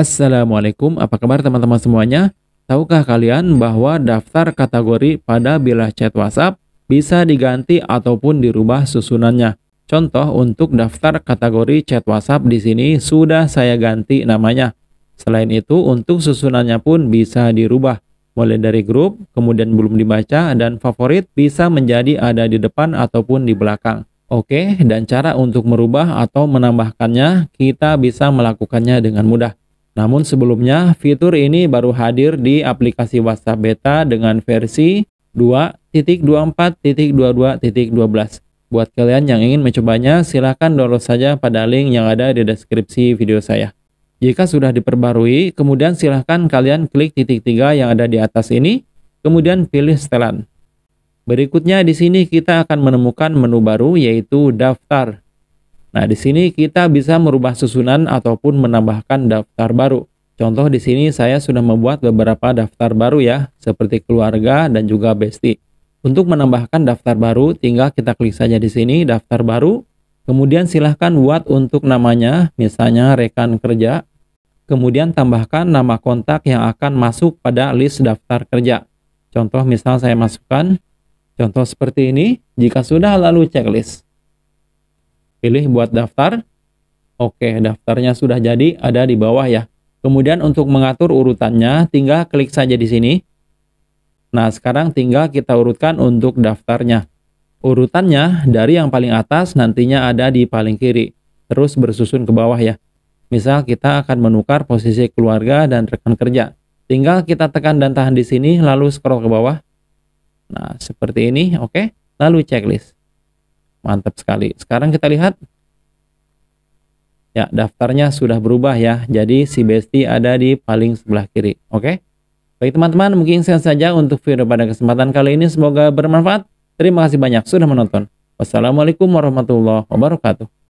Assalamualaikum, apa kabar teman-teman semuanya? Tahukah kalian bahwa daftar kategori pada bilah chat WhatsApp bisa diganti ataupun dirubah susunannya? Contoh untuk daftar kategori chat WhatsApp di sini sudah saya ganti namanya. Selain itu, untuk susunannya pun bisa dirubah. Mulai dari grup, kemudian belum dibaca, dan favorit bisa menjadi ada di depan ataupun di belakang. Oke, dan cara untuk merubah atau menambahkannya, kita bisa melakukannya dengan mudah. Namun sebelumnya, fitur ini baru hadir di aplikasi WhatsApp Beta dengan versi 2.24.22.12. Buat kalian yang ingin mencobanya, silahkan download saja pada link yang ada di deskripsi video saya. Jika sudah diperbarui, kemudian silahkan kalian klik titik tiga yang ada di atas ini, kemudian pilih setelan. Berikutnya di sini kita akan menemukan menu baru yaitu daftar. Nah, di sini kita bisa merubah susunan ataupun menambahkan daftar baru. Contoh di sini saya sudah membuat beberapa daftar baru ya, seperti keluarga dan juga bestie. Untuk menambahkan daftar baru, tinggal kita klik saja di sini daftar baru. Kemudian silahkan buat untuk namanya, misalnya rekan kerja. Kemudian tambahkan nama kontak yang akan masuk pada list daftar kerja. Contoh misal saya masukkan, contoh seperti ini, jika sudah lalu checklist. Pilih buat daftar. Oke, daftarnya sudah jadi, ada di bawah ya. Kemudian untuk mengatur urutannya, tinggal klik saja di sini. Nah, sekarang tinggal kita urutkan untuk daftarnya. Urutannya dari yang paling atas nantinya ada di paling kiri, terus bersusun ke bawah ya. Misal kita akan menukar posisi keluarga dan rekan kerja. Tinggal kita tekan dan tahan di sini, lalu scroll ke bawah. Nah, seperti ini, oke. Lalu checklist. Mantap sekali. Sekarang kita lihat. Ya, daftarnya sudah berubah ya. Jadi si Besti ada di paling sebelah kiri. Oke? Baik teman-teman, mungkin sekian saja untuk video pada kesempatan kali ini. Semoga bermanfaat. Terima kasih banyak sudah menonton. Wassalamualaikum warahmatullahi wabarakatuh.